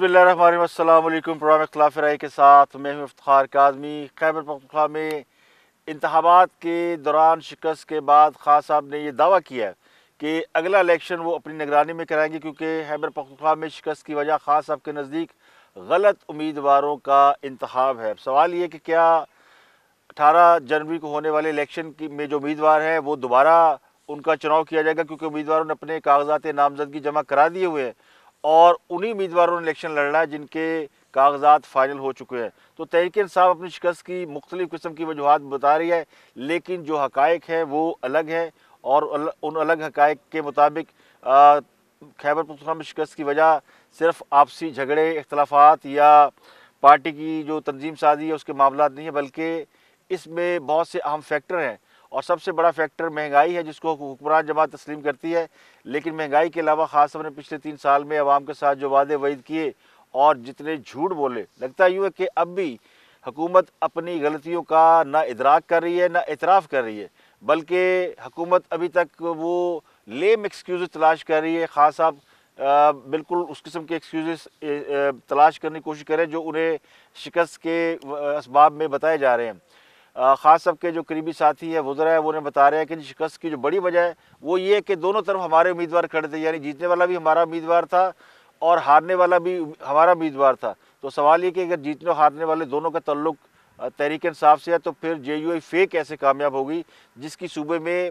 बसमिलकुम राय के साथ मैं हूँ इफ्तार काजमी खैबर पखतवा में इंतबात के दौरान शिकस्त के बाद खास साहब ने यह दावा किया कि अगला इलेक्शन वो अपनी निगरानी में कराएंगे क्योंकि हैबर पखतवा में शिकस्त की वजह खास साहब के नज़दीक गलत उम्मीदवारों का इंतब है सवाल ये कि क्या अठारह जनवरी को होने वाले इलेक्शन की में जो उम्मीदवार हैं वो दोबारा उनका चुनाव किया जाएगा क्योंकि उम्मीदवारों ने अपने कागजात नामजदगी जमा करा दिए हुए हैं और उन्हीं उम्मीदवारों ने इलेक्शन लड़ना है जिनके कागजात फाइनल हो चुके हैं तो तहरीक साहब अपनी शिकस्त की मुख्तलिफ़ किस्म की वजूहत बता रही है लेकिन जो हक हैं वो अलग हैं और अल, उन अलग हक के मुताबिक खैबर पख्तवा में शिकस्त की वजह सिर्फ आपसी झगड़े अख्तलाफात या पार्टी की जो तंजीम साजी है उसके मामला नहीं है बल्कि इसमें बहुत से अहम फैक्टर हैं और सबसे बड़ा फैक्टर महंगाई है जिसको हुक्मरान जमात तस्लीम करती है लेकिन महंगाई के अलावा खास ने पिछले तीन साल में आवाम के साथ जो वादे वईद किए और जितने झूठ बोले लगता यूँ है कि अब भी हुकूमत अपनी गलतियों का ना इदराक कर रही है ना इतराफ़ कर रही है बल्कि हुकूमत अभी तक वो लेम एक्सक्यूज़ तलाश कर रही है खास साहब बिल्कुल उस किस्म के एक्सक्यूज़ तलाश करने की कोशिश करें जो उन्हें शिकस्त के इसबाब में बताए जा रहे हैं ख़ास सब के जो करीबी साथी है वजरा है वो उन्हें बता रहे हैं कि शिकस्त की जो बड़ी वजह है वो ये है कि दोनों तरफ हमारे उम्मीदवार खड़े थे यानी जीतने वाला भी हमारा उम्मीदवार था और हारने वाला भी हमारा उम्मीदवार था तो सवाल ये कि अगर जीतने और हारने वाले दोनों का तल्लुक तहरीक इंसाफ से है तो फिर जे यू आई फेक ऐसे कामयाब होगी जिसकी सूबे में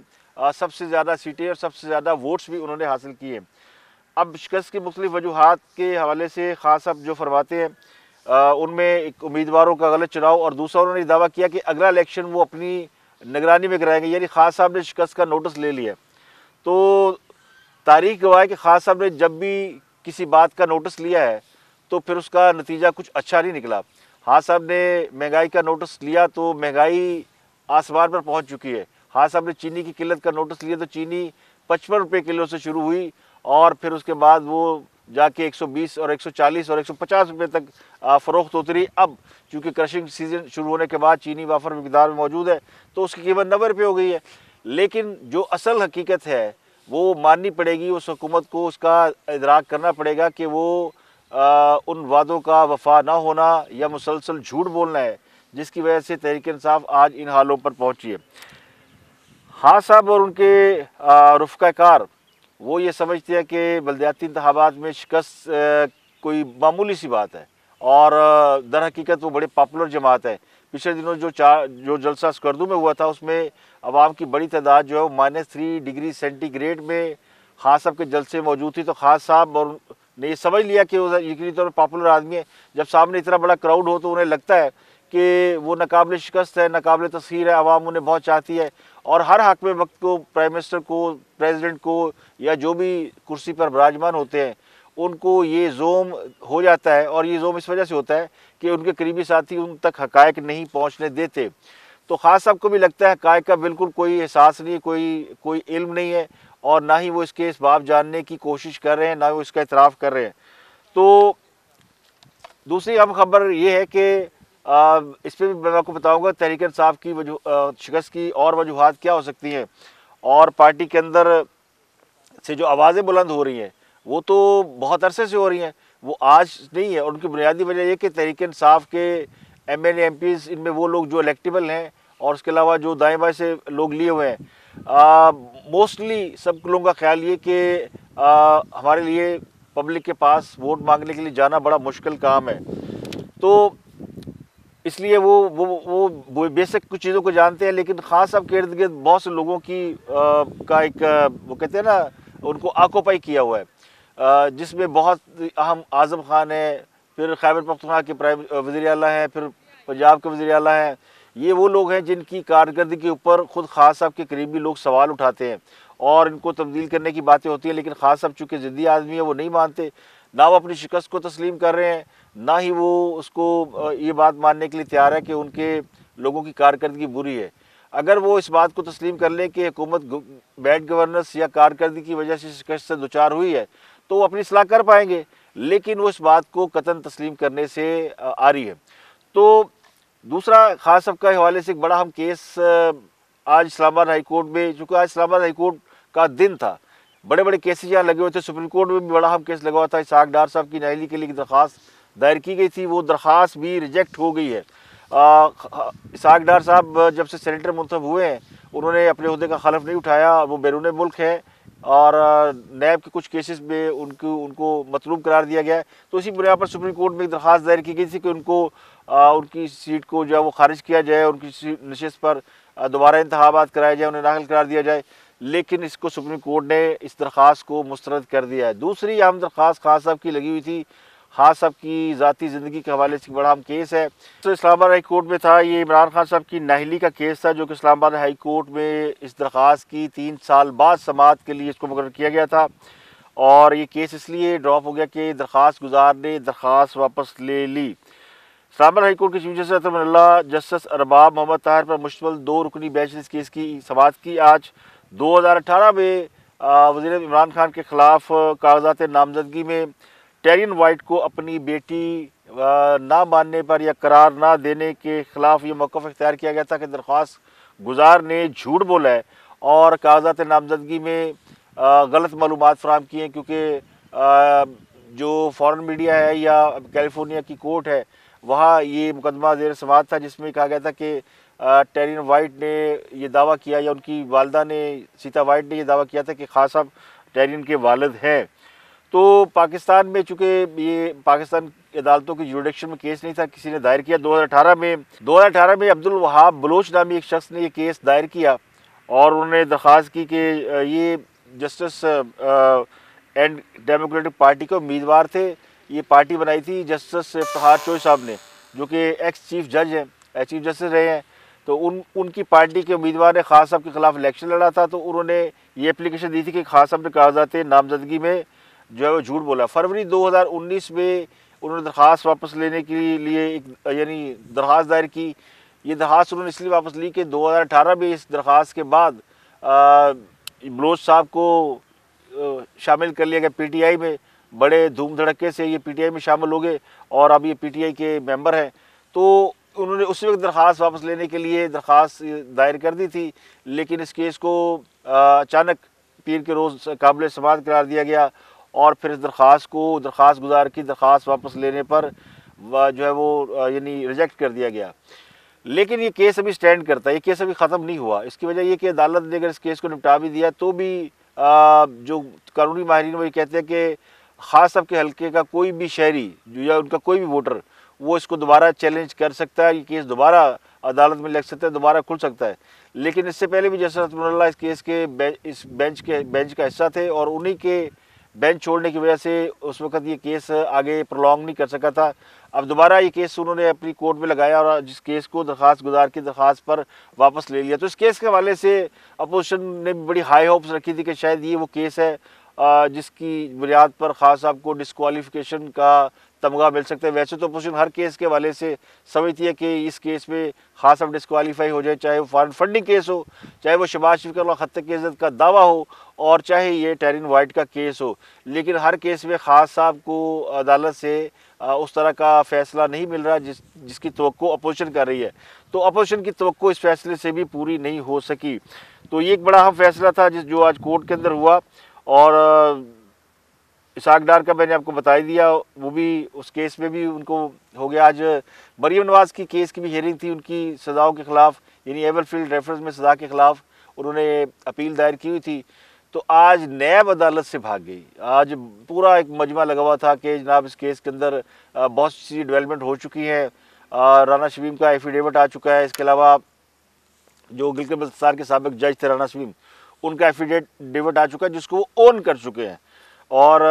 सबसे ज़्यादा सीटें और सबसे ज़्यादा वोट्स भी उन्होंने हासिल किए अब शिकस्त की मुख्तलिफ़ वजूहत के हवाले से खास अब जो फरमाते हैं उनमें एक उम्मीदवारों का गलत चुनाव और दूसरा उन्होंने दावा किया कि अगला इलेक्शन वो अपनी निगरानी में कराएंगे यानी खान साहब ने शिकस्त का नोटिस ले लिया तो तारीख गवाह कि खान साहब ने जब भी किसी बात का नोटिस लिया है तो फिर उसका नतीजा कुछ अच्छा नहीं निकला हाँ साहब ने महंगाई का नोटिस लिया तो महंगाई आसमान पर पहुंच चुकी है हाँ साहब ने चीनी की किल्लत का नोटिस लिया तो चीनी पचपन रुपये किलो से शुरू हुई और फिर उसके बाद वो जाके 120 और 140 और 150 रुपए तक फ़रोख्त होती रही अब चूँकि क्रशिंग सीज़न शुरू होने के बाद चीनी वाफर मकदार में मौजूद है तो उसकी कीमत नब्बे रुपये हो गई है लेकिन जो असल हकीकत है वो माननी पड़ेगी उस हुकूमत को उसका इदराक करना पड़ेगा कि वो आ, उन वादों का वफा ना होना या मुसलसल झूठ बोलना है जिसकी वजह से तहरीक इंसाफ आज इन हालों पर पहुंची है हाँ साहब और उनके रफ़ाकार वो ये समझते हैं कि बलदियाती इंतबात में शिकस्त कोई मामूली सी बात है और दर हकीकत वो बड़े पॉपुलर जमात है पिछले दिनों जो चार जो जलसा स्कर्दू में हुआ था उसमें आवाम की बड़ी तादाद जो है वो माइनस थ्री डिग्री सेंटीग्रेड में खास साहब के जलसे मौजूद थी तो खास साहब और ने ये समझ लिया कि वो यकीनी तौर पर पॉपुलर आदमी है जब सामने इतना बड़ा क्राउड हो तो उन्हें लगता है कि वो नाकबले शिकस्त है नाकबले तस्खीर है आवाम उन्हें बहुत चाहती है और हर हक में वक्त को प्राइम मिनिस्टर को प्रेसिडेंट को या जो भी कुर्सी पर विराजमान होते हैं उनको ये जोम हो जाता है और ये जोम इस वजह से होता है कि उनके करीबी साथी उन तक हकायक नहीं पहुंचने देते तो ख़ास साहब को भी लगता है हकायक का बिल्कुल कोई एहसास नहीं कोई कोई इल्म नहीं है और ना ही वो इसके इस बाब जानने की कोशिश कर रहे हैं ना वो इसका इतराफ़ कर रहे हैं तो दूसरी अहम खबर ये है कि इस पर भी मैं आपको बताऊंगा तहरीक इंसाफ की वजू शिकस्त की और वजूहत क्या हो सकती हैं और पार्टी के अंदर से जो आवाज़ें बुलंद हो रही हैं वो तो बहुत अरसे से हो रही हैं वो आज नहीं है और उनकी बुनियादी वजह यह कि तहरीक इंसाफ के एम एल एम पीज़ इनमें वो लोग जो इलेक्टेबल हैं और उसके अलावा जो दाएँ बाएँ से लोग लिए हुए हैं मोस्टली सब लोगों का ख्याल ये कि हमारे लिए पब्लिक के पास वोट मांगने के लिए जाना बड़ा मुश्किल काम है तो इसलिए वो वो वो बेसिक कुछ चीज़ों को जानते हैं लेकिन ख़ास अब इर्द गिर्द बहुत से लोगों की आ, का एक वो कहते हैं ना उनको आकोपाई किया हुआ है जिसमें बहुत अहम आज़म खान है फिर खैबर पख्तनखा के प्राइम वजी अल हैं फिर पंजाब के वजी अल हैं ये वो लोग हैं जिनकी कारकर्दगी के ऊपर ख़ुद खास साहब के करीबी लोग सवाल उठाते हैं और इनको तब्दील करने की बातें होती हैं लेकिन खास साहब चूँकि ज़िद्दी आदमी है वो नहीं मानते ना वो अपनी शिकस्त को तस्लीम कर रहे हैं ना ही वो उसको ये बात मानने के लिए तैयार है कि उनके लोगों की कारकर्दगी बुरी है अगर वो इस बात को तस्लीम कर लें कि हुकूमत बैड गवर्नेंस या कारकर्दगी की वजह से शिकस्त से चार हुई है तो वो अपनी सलाह कर पाएंगे लेकिन वो इस बात को कतन तस्लीम करने से आ रही है तो दूसरा खास सबका हवाले से एक बड़ा हम केस आज इस्लामाबाद हाई कोर्ट में चूँकि आज इस्लामाबाद हाई कोर्ट का दिन था बड़े बड़े केसेज यहाँ लगे हुए थे सुप्रीम कोर्ट में भी बड़ा हम केस लगा हुआ था इसाक डार साहब की नायली के लिए दरख्वास्त दायर की गई थी वो दरख्वास्त भी रिजेक्ट हो गई है इसाक डार साहब जब से सेनेटर मुंतब हुए हैं उन्होंने अपने अहदे का हलफ नहीं उठाया वो बैरून मुल्क है और नैब के कुछ केसेस में उनको उनको मतलूब करार दिया गया है तो इसी बुनियाद पर सुप्रीम कोर्ट में एक दरख्वास्त दायर की गई थी कि उनको आ, उनकी सीट को जो है वो खारिज किया जाए उनकी नशस्त पर दोबारा इंतबात कराया जाए उन्हें नाखिल करार दिया जाए लेकिन इसको सुप्रीम कोर्ट ने इस दरख्वास को मुस्तरद कर दिया है दूसरी अहम दरख्वास खास साहब की लगी हुई थी खास साहब की ज़ाती ज़िंदगी के हवाले से बड़ा अहम केस है तो इस्लामाबाद हाई कोर्ट में था ये इमरान खान साहब की नाहली का केस था जो कि इस्लामाबाद हाई कोर्ट में इस दरख्वास्त की तीन साल बाद समात के लिए इसको मुकर किया गया था और ये केस इसलिए ड्रॉप हो गया कि दरख्वास गुजार ने दरख्वास्त वापस ले ली इस्लामाबाद हाई कोर्ट के चीफ जस्टिस अतमल्ला जस्टिस अरबाब मोहम्मद ताहिर पर मुश्तमल दो रुकनी बेंच ने इस केस की समात की आज 2018 में वजीर इमरान खान के ख़िलाफ़ कागजात नामजदगी में टेरिन वाइट को अपनी बेटी ना मानने पर या करार ना देने के ख़िलाफ़ ये मौक़ इख्तियार किया गया था कि दरख्वास्त गुजार ने झूठ बोला है और कागजात नामजदगी में गलत मालूम फ्राहम किए हैं क्योंकि जो फॉरेन मीडिया है या कैलिफोर्निया की कोर्ट है वहाँ ये मुकदमा जेर समात था जिसमें कहा गया था कि टेरिन वाइट ने ये दावा किया या उनकी वालदा ने सीता वाइट ने ये दावा किया था कि खास साहब टेरिन के वालद हैं तो पाकिस्तान में चूँकि ये पाकिस्तान अदालतों की जुडिक्शन में केस नहीं था किसी ने दायर किया 2018 में 2018 में अब्दुल वहाब बलोच नामी एक शख्स ने ये केस दायर किया और उन्होंने दरख्वास्त की कि ये जस्टिस एंड डेमोक्रेटिक पार्टी के उम्मीदवार थे ये पार्टी बनाई थी जस्टिस प्रहार चोई साहब ने जो कि एक्स चीफ जज हैं चीफ जस्टिस रहे हैं तो उन उनकी पार्टी के उम्मीदवार ने खास साहब के खिलाफ इलेक्शन लड़ा था तो उन्होंने ये अप्लीकेशन दी थी कि खास साहब ने कागजात नामजदगी में जो है वो झूठ बोला फरवरी 2019 में उन्होंने दरख्वास्त वापस लेने के लिए एक यानी दरख्वास्त दायर की ये दरख्वास्त उन्होंने इसलिए वापस ली कि 2018 में इस दरख्वास्त के बाद बलोच साहब को शामिल कर लिया गया पीटीआई में बड़े धूम धड़के से ये पीटीआई में शामिल हो गए और अब ये पीटीआई के मेंबर हैं तो उन्होंने उसी वक्त दरख्वास्त वापस लेने के लिए दरख्वास्त दायर कर दी थी लेकिन इस केस को अचानक पीर के रोज़ काबिल समाज करार दिया गया और फिर इस दरख्वास्त को दरख्वास्त गुजार की दरख्वास्त वापस लेने पर जो है वो यानी रिजेक्ट कर दिया गया लेकिन ये केस अभी स्टैंड करता है ये केस अभी ख़त्म नहीं हुआ इसकी वजह यह कि अदालत ने अगर इस केस को निपटा भी दिया तो भी आ, जो कानूनी माहरीन वो ये कहते हैं कि ख़ास सबके हल्के का कोई भी शहरी जो या उनका कोई भी वोटर वो इसको दोबारा चैलेंज कर सकता है ये केस दोबारा अदालत में लग सकता है दोबारा खुल सकता है लेकिन इससे पहले भी जैसा हतमल्ला इस केस के बेंच, इस बेंच के बेंच का हिस्सा थे और उन्हीं के बेंच छोड़ने की वजह से उस वक्त ये केस आगे प्रोलॉन्ग नहीं कर सका था अब दोबारा ये केस उन्होंने अपनी कोर्ट में लगाया और जिस केस को दरख्वास्त गुजार की दरख्वास्त पर वापस ले लिया तो इस केस के हवाले से अपोजिशन ने बड़ी हाई होप्स रखी थी कि शायद ये वो केस है जिसकी बुनियाद पर खास साहब को डिसकॉलीफिकेशन का तमगा मिल सकता है वैसे तो अपोजिशन हर केस के वाले से समझती है कि इस केस में खास अब डिसकवालीफाई हो जाए चाहे वो फॉरन फंडिंग केस हो चाहे वो शबाज शरीफ का खत के इज्जत का दावा हो और चाहे ये टेरिन वाइट का केस हो लेकिन हर केस में खास साहब को अदालत से उस तरह का फ़ैसला नहीं मिल रहा जिस जिसकी तो अपोजिशन कर रही है तो अपोजिशन की तो इस फैसले से भी पूरी नहीं हो सकी तो ये एक बड़ा अहम फ़ैसला था जिस जो आज कोर्ट के अंदर हुआ और इसाक डार का मैंने आपको बता ही दिया वो भी उस केस में भी उनको हो गया आज मरीम नवाज की केस की भी हेयरिंग थी उनकी सज़ाओं के ख़िलाफ़ यानी फील्ड रेफरेंस में सज़ा के ख़िलाफ़ उन्होंने अपील दायर की हुई थी तो आज नैब अदालत से भाग गई आज पूरा एक मजमा लगा हुआ था कि जनाब इस केस के अंदर बहुत सी डेवलपमेंट हो चुकी है राना शबीम का एफिडेविट आ चुका है इसके अलावा जो गिलकर बल्सार के सबक जज थे राना शमीम उनका एफिडेविट आ चुका है जिसको वो ओन कर चुके हैं और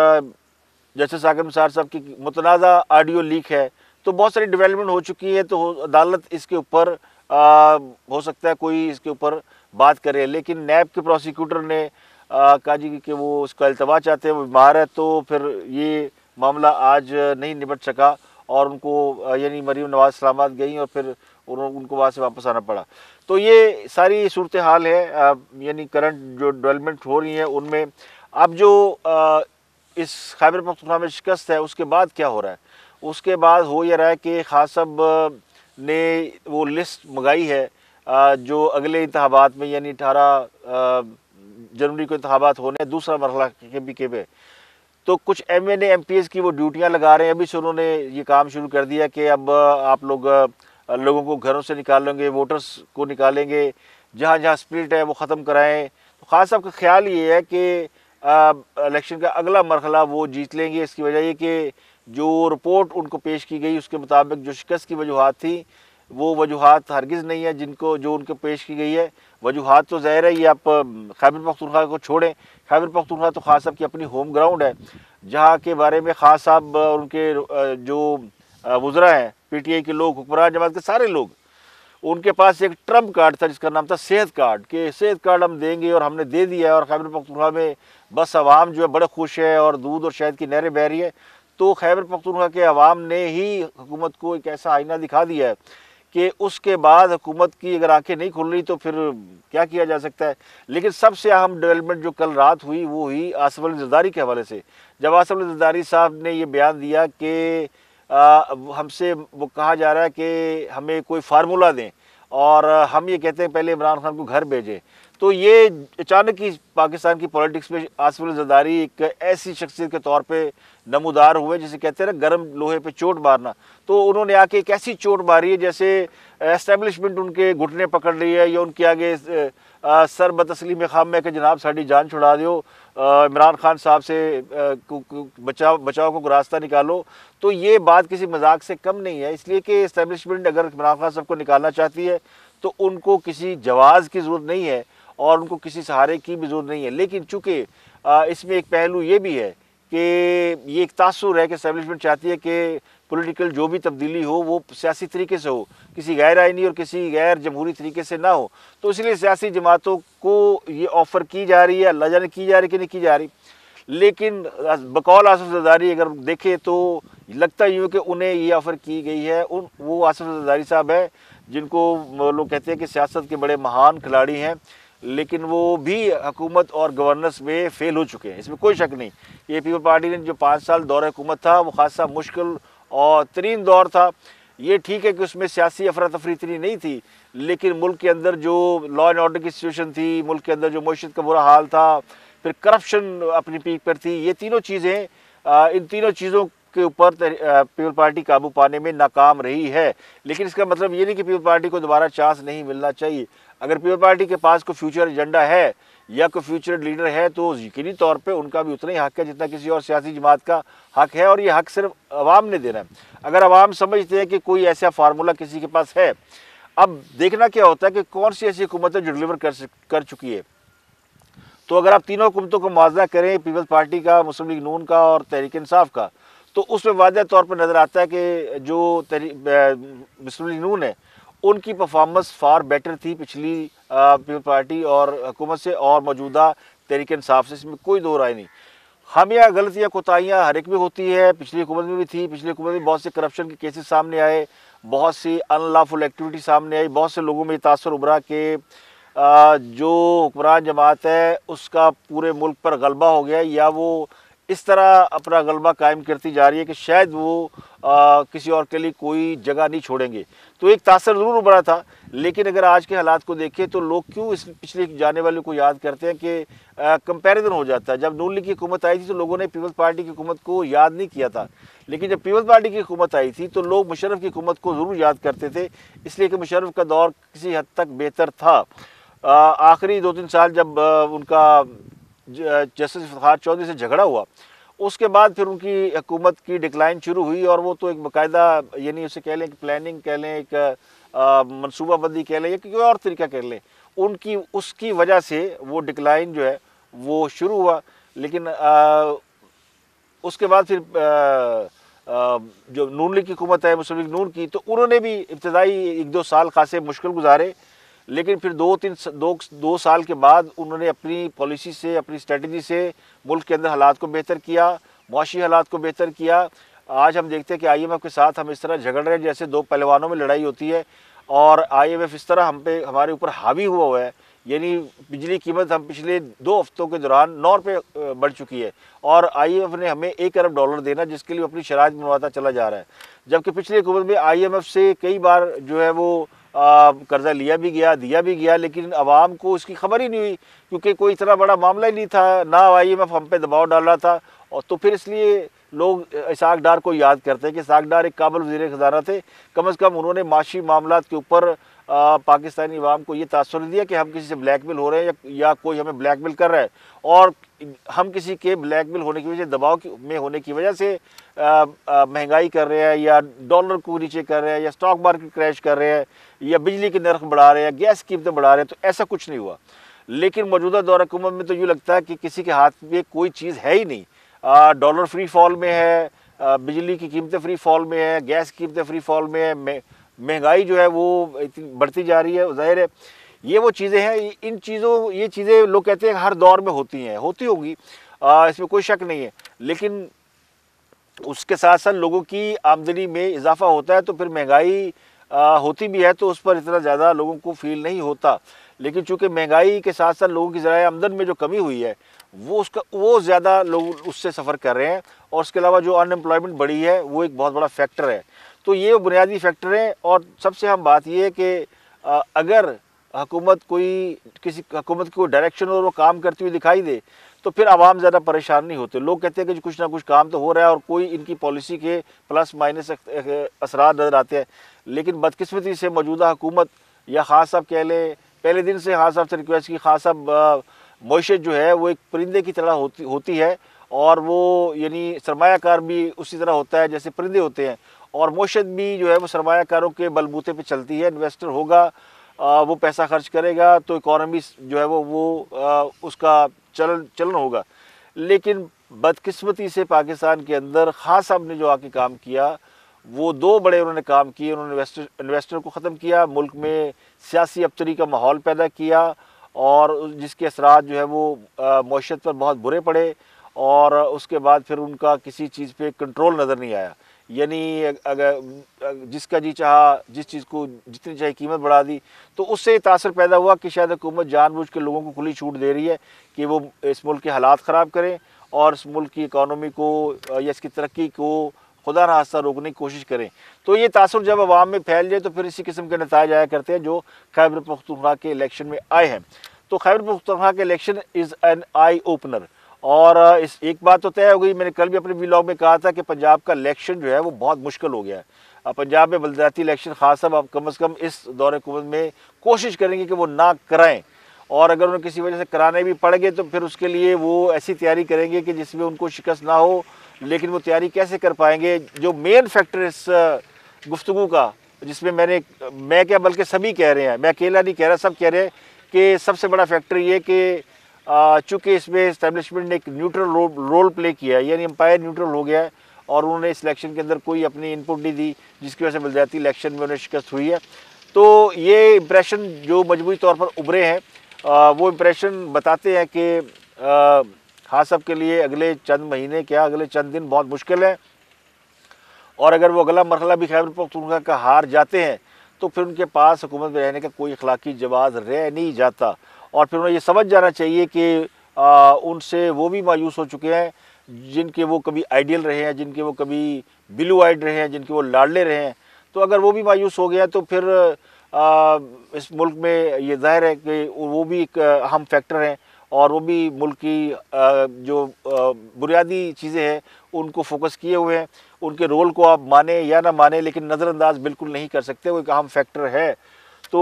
जैसे साकिब निसार साहब की मतनाजा ऑडियो लीक है तो बहुत सारी डेवलपमेंट हो चुकी है तो अदालत इसके ऊपर हो सकता है कोई इसके ऊपर बात करे लेकिन नैब के प्रोसिक्यूटर ने कहा जी कि वो उसका अल्तवा चाहते हैं वो बीमार है तो फिर ये मामला आज नहीं निपट सका और उनको यानी मरीम नवाज इस्लामाबाद गई और फिर उनको वहाँ से वापस आना पड़ा तो ये सारी सूरत हाल है यानी करंट जो डेवलपमेंट हो रही है उनमें अब जो इस खैबर पख्तनख्वा में शिकस्त है उसके बाद क्या हो रहा है उसके बाद हो यह रहा है कि खासब ने वो लिस्ट मंगाई है जो अगले इंतबात में यानी अठारह जनवरी को इंतबात होने दूसरा मरला के भी के पे तो कुछ M N M P S की वो ड्यूटियाँ लगा रहे हैं अभी से उन्होंने ये काम शुरू कर दिया कि अब आप लोग लोगों को घरों से निकालेंगे वोटर्स को निकालेंगे जहाँ जहाँ स्प्लिट है वो ख़त्म कराएँ तो खास आपका ख्याल ये है कि इलेक्शन का अगला मरहला वो जीत लेंगे इसकी वजह ये कि जो रिपोर्ट उनको पेश की गई उसके मुताबिक जो शिकस्त की वजूहत थी वो वजूहत हरगिज़ नहीं है जिनको जो उनको पेश की गई है वजूहत तो ज़ाहिर है ये आप खैबर पख्तूनख्वा को छोड़ें खैबर पख्तूनख्वा तो खास साहब की अपनी होम ग्राउंड है जहाँ के बारे में खास साहब और उनके जो वज्रा हैं पी टी आई के लोग हुक्मरान जमात के सारे लोग उनके पास एक ट्रम्प कार्ड था जिसका नाम था सेहत कार्ड कि सेहत कार्ड हम देंगे और हमने दे दिया है और खैबर पख्तूनख्वा में बस आवाम जो है बड़े खुश है और दूध और शहद की नहरें बह रही है तो खैबर पख्तूनख्वा के अवाम ने ही हुकूमत को एक ऐसा आईना दिखा दिया है कि उसके बाद हुकूमत की अगर आंखें नहीं खुल रही तो फिर क्या किया जा सकता है लेकिन सबसे अहम डेवलपमेंट जो कल रात हुई वो हुई आसफ अली जरदारी के हवाले से जब आसफ अली जरदारी साहब ने ये बयान दिया कि हमसे वो कहा जा रहा है कि हमें कोई फार्मूला दें और हम ये कहते हैं पहले इमरान खान को घर भेजें तो ये अचानक ही पाकिस्तान की पॉलिटिक्स में आसफ जदारी एक ऐसी शख्सियत के तौर पे नमोदार हुए जिसे कहते हैं ना गर्म लोहे पे चोट मारना तो उन्होंने आके एक ऐसी चोट मारी है जैसे एस्टेब्लिशमेंट उनके घुटने पकड़ रही है या उनके आगे सर बतसली में खाम में कि जनाब साड़ी जान छुड़ा दो इमरान खान साहब से बचाव बचाव को रास्ता निकालो तो ये बात किसी मजाक से कम नहीं है इसलिए कि इस्टेबलिशमेंट अगर इमरान खान साहब को निकालना चाहती है तो उनको किसी जवाज़ की ज़रूरत नहीं है और उनको किसी सहारे की भी ज़रूरत नहीं है लेकिन चूँकि इसमें एक पहलू ये भी है कि ये एक तासुर है कि इस्टेबलिशमेंट चाहती है कि पॉलिटिकल जो भी तब्दीली हो वो सियासी तरीके से हो किसी गैर आइनी और किसी गैर जमहूरी तरीके से ना हो तो इसलिए सियासी जमातों को ये ऑफ़र की जा रही है अल्लाह जाने की जा रही कि नहीं की जा रही लेकिन बकौल आसफ जदारी अगर देखें तो लगता हो कि उन्हें ये ऑफ़र की गई है उन वो आसफ जदारी साहब है जिनको लोग कहते हैं कि सियासत के बड़े महान खिलाड़ी हैं लेकिन वो भी हुकूमत और गवर्नेंस में फ़ेल हो चुके हैं इसमें कोई शक नहीं ये पीपल पार्टी ने जो पाँच साल दौर हुकूमत था वो खासा मुश्किल और तरीन दौर था ये ठीक है कि उसमें सियासी अफरा तफरी इतनी नहीं थी लेकिन मुल्क के अंदर जो लॉ एंड ऑर्डर की सिचुएशन थी मुल्क के अंदर जो मीशत का बुरा हाल था फिर करप्शन अपनी पीक पर थी ये तीनों चीज़ें इन तीनों चीज़ों के ऊपर पीपल पार्टी काबू पाने में नाकाम रही है लेकिन इसका मतलब ये नहीं कि पीपल पार्टी को दोबारा चांस नहीं मिलना चाहिए अगर पीपल पार्टी के पास कोई फ्यूचर एजेंडा है या कोई फ्यूचर लीडर है तो यकीनी तौर पे उनका भी उतना ही हक है जितना किसी और सियासी जमात का हक है और ये हक सिर्फ आवाम ने देना है अगर आवाम समझते हैं कि कोई ऐसा फार्मूला किसी के पास है अब देखना क्या होता है कि कौन सी ऐसी हुकूमत है जो डिलीवर कर कर चुकी है तो अगर आप तीनों हुकूमतों को मुआवजा करें पीपल्स पार्टी का मुस्लिम लीग नून का और तहरीक इंसाफ का तो उसमें वादे तौर पर नज़र आता है कि जो मुस्लिम लीग नून है उनकी परफॉर्मेंस फार बेटर थी पिछली पीपल पार्टी और हुकूमत से और मौजूदा तरीके इंसाफ से इसमें कोई दो राय नहीं यहाँ गलतियाँ कोताहियाँ हर एक में होती है पिछली हुकूमत में भी थी पिछली हुकूमत में बहुत से करप्शन के केसेस सामने आए बहुत सी अनलाफुल एक्टिविटी सामने आई बहुत से लोगों में तासर उभरा के जो हुक्मरान जमात है उसका पूरे मुल्क पर गलबा हो गया या वो इस तरह अपना गलबा कायम करती जा रही है कि शायद वो आ, किसी और के लिए कोई जगह नहीं छोड़ेंगे तो एक तासर ज़रूर उभरा था लेकिन अगर आज के हालात को देखें तो लोग क्यों इस पिछले जाने वाले को याद करते हैं कि कंपैरिजन हो जाता है जब नून लीग की हुकूमत आई थी तो लोगों ने पीपल्स पार्टी की हुकूमत को याद नहीं किया था लेकिन जब पीपल्स पार्टी की हुकूमत आई थी तो लोग मुशरफ की हुकूमत को ज़रूर याद करते थे इसलिए कि मुशरफ का दौर किसी हद तक बेहतर था आखिरी दो तीन साल जब उनका जस्टिस फखार चौधरी से झगड़ा हुआ उसके बाद फिर उनकी हुकूमत की डिक्लाइन शुरू हुई और वो तो एक बाकायदा यानी उसे कह लें कि प्लानिंग कह लें एक मनसूबाबंदी कह लें या कोई और तरीका कह लें उनकी उसकी वजह से वो डिक्लाइन जो है वो शुरू हुआ लेकिन आ, उसके बाद फिर आ, आ, जो नून लीग की हुकूमत है मुस्लिम लीग नून की तो उन्होंने भी इब्तदाई एक दो साल खासे मुश्किल गुजारे लेकिन फिर दो तीन दो दो साल के बाद उन्होंने अपनी पॉलिसी से अपनी स्ट्रेटजी से मुल्क के अंदर हालात को बेहतर किया मुआशी हालात को बेहतर किया आज हम देखते हैं कि आईएमएफ के साथ हम इस तरह झगड़ रहे हैं जैसे दो पहलवानों में लड़ाई होती है और आईएमएफ इस तरह हम पे हमारे ऊपर हावी हुआ हुआ है यानी बिजली कीमत हम पिछले दो हफ्तों के दौरान नौ रुपये बढ़ चुकी है और आईएमएफ ने हमें एक अरब डॉलर देना जिसके लिए अपनी शराब मनवाता चला जा रहा है जबकि पिछली हुकूमत में आईएमएफ से कई बार जो है वो कर्ज़ा लिया भी गया दिया भी गया लेकिन आवाम को उसकी खबर ही नहीं हुई क्योंकि कोई इतना बड़ा मामला ही नहीं था ना आई एम हम पे दबाव डाल रहा था और तो फिर इसलिए लोग इसाक डार को याद करते हैं कि इसाक डार एक काबल वजी ख़जाना थे कम अज़ कम उन्होंने माशी मामला के ऊपर पाकिस्तानी अवाम को ये तासर दिया कि हम किसी से ब्लैक मेल हो रहे हैं या, या कोई हमें ब्लैक मेल कर रहा है और हम किसी के ब्लैक मेल होने की वजह से दबाव की में होने की वजह से महंगाई कर रहे हैं या डॉलर को नीचे कर रहे हैं या स्टॉक मार्केट क्रैश कर रहे हैं या बिजली के नरख बढ़ा रहे हैं गैस कीमतें बढ़ा रहे हैं तो ऐसा कुछ नहीं हुआ लेकिन मौजूदा दौर हुकूमत में तो यूँ लगता है कि किसी के हाथ में कोई चीज़ है ही नहीं डॉलर फ्री फॉल में है बिजली की कीमतें फ्री फॉल में है गैस की कीमतें फ्री फॉल में है महंगाई जो है वो बढ़ती जा रही है ज़ाहिर है ये वो चीज़ें हैं इन चीज़ों ये चीज़ें लोग कहते हैं हर दौर में होती हैं होती होगी इसमें कोई शक नहीं है लेकिन उसके साथ साथ लोगों की आमदनी में इजाफा होता है तो फिर महंगाई होती भी है तो उस पर इतना ज़्यादा लोगों को फील नहीं होता लेकिन चूँकि महंगाई के साथ साथ लोगों की ज़रा आमदन में जो कमी हुई है वो उसका वो ज़्यादा लोग उससे सफ़र कर रहे हैं और उसके अलावा जो अनएम्प्लॉयमेंट बढ़ी है वो एक बहुत बड़ा फैक्टर है तो ये बुनियादी फैक्टर हैं और सबसे हम बात ये है कि अगर हुकूमत कोई किसी हुकूमत की कोई डायरेक्शन और वो काम करती हुई दिखाई दे तो फिर आवाम ज़्यादा परेशान नहीं होते लोग कहते हैं कि कुछ ना कुछ काम तो हो रहा है और कोई इनकी पॉलिसी के प्लस माइनस असरार नज़र आते हैं लेकिन बदकस्मती से मौजूदा हुकूमत या खास साहब कह लें पहले दिन से खान साहब से रिक्वेस्ट की खास साहब मीशत जो है वो एक परिंदे की तरह होती होती है और वो यानी सरमाकार भी उसी तरह होता है जैसे परिंदे होते हैं और मोशद भी जो है वो सरमाकारों के बलबूते पे चलती है इन्वेस्टर होगा वो पैसा खर्च करेगा तो इकॉनमी जो है वो वो उसका चलन चलन होगा लेकिन बदकिस्मती से पाकिस्तान के अंदर खास साहब ने जो आके काम किया वो दो बड़े उन्होंने काम किए उन्होंने इन्वेस्टर इन्वेस्टर को ख़त्म किया मुल्क में सियासी अबतरी का माहौल पैदा किया और जिसके असरा जो है वो मीशत पर बहुत बुरे पड़े और उसके बाद फिर उनका किसी चीज़ पे कंट्रोल नज़र नहीं आया यानी अगर जिसका जी चाह जिस चीज़ को जितनी चाहे कीमत बढ़ा दी तो उससे तासर पैदा हुआ कि शायद हुकूमत जानबूझ के लोगों को खुली छूट दे रही है कि वो इस मुल्क के हालात ख़राब करें और इस मुल्क की इकानमी को या इसकी तरक्की को खुदा ना रोकने की कोशिश करें तो ये तासर जब आवाम में फैल जाए तो फिर इसी किस्म के नतज आया करते हैं जो खैबर पख्तनख्वा के इलेक्शन में आए हैं तो खैबर पख्तनख्वा के election is an eye opener और इस एक बात तो तय हो गई मैंने कल भी अपने व्लॉग में कहा था कि पंजाब का इलेक्शन जो है वो बहुत मुश्किल हो गया है पंजाब में बलदाती इलेक्शन खास अब कम अज़ कम इस दौर हुकूमत में कोशिश करेंगे कि वो ना कराएं और अगर उन्हें किसी वजह से कराने भी पड़ गए तो फिर उसके लिए वो ऐसी तैयारी करेंगे कि जिसमें उनको शिकस्त ना हो लेकिन वो तैयारी कैसे कर पाएंगे जो मेन फैक्टर इस गुफ्तु का जिसमें मैंने मैं क्या बल्कि सभी कह रहे हैं मैं अकेला नहीं कह रहा सब कह रहे हैं कि सबसे बड़ा फैक्टर ये कि चूँकि इसमें इस्टेब्लिशमेंट ने एक न्यूट्रल रो रोल प्ले किया है यानी एम्पायर न्यूट्रल हो गया है और उन्होंने इस इलेक्शन के अंदर कोई अपनी इनपुट नहीं दी जिसकी वजह से जाती इलेक्शन में उन्हें शिकस्त हुई है तो ये इम्प्रेशन जो मजबूती तौर पर उभरे हैं वो इम्प्रेशन बताते हैं कि खास हाँ, सब के लिए अगले चंद महीने क्या अगले चंद दिन बहुत मुश्किल है और अगर वो अगला मरहला भी खैबर पुख्त का हार जाते हैं तो फिर उनके पास हुकूमत में रहने का कोई अखलाकी जवाब रह नहीं जाता और फिर उन्हें ये समझ जाना चाहिए कि आ, उनसे वो भी मायूस हो चुके हैं जिनके वो कभी आइडियल रहे हैं जिनके वो कभी ब्लू आइड रहे हैं जिनके वो लाडले रहे हैं तो अगर वो भी मायूस हो गया तो फिर आ, इस मुल्क में ये जाहिर है कि वो भी एक अहम फैक्टर हैं और वो भी मुल्क की आ, जो बुनियादी चीज़ें हैं उनको फोकस किए हुए हैं उनके रोल को आप माने या ना माने लेकिन नज़रअंदाज बिल्कुल नहीं कर सकते वो एक अहम फैक्टर है तो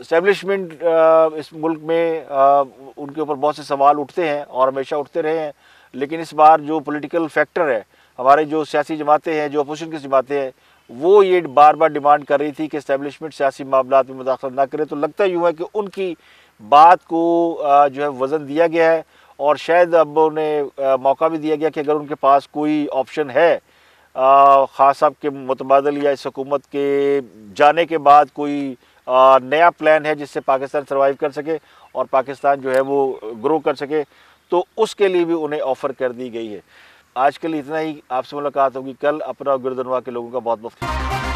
इस्टेब्लिशमेंट uh, इस मुल्क में uh, उनके ऊपर बहुत से सवाल उठते हैं और हमेशा उठते रहे हैं लेकिन इस बार जो पॉलिटिकल फैक्टर है हमारे जो सियासी जमातें हैं जो अपोजिशन की जमातें हैं वो ये बार बार डिमांड कर रही थी कि इस्टेब्लिशमेंट सियासी मामला में मुदाखलत ना करें तो लगता यूँ है कि उनकी बात को uh, जो है वज़न दिया गया है और शायद अब उन्हें मौका भी दिया गया कि अगर उनके पास कोई ऑप्शन है ख़ास साहब के मुतबादल या इस हकूमत के जाने के बाद कोई नया प्लान है जिससे पाकिस्तान सर्वाइव कर सके और पाकिस्तान जो है वो ग्रो कर सके तो उसके लिए भी उन्हें ऑफ़र कर दी गई है आज के लिए इतना ही आपसे मुलाकात होगी कल अपना गुरुदनवा के लोगों का बहुत बहुत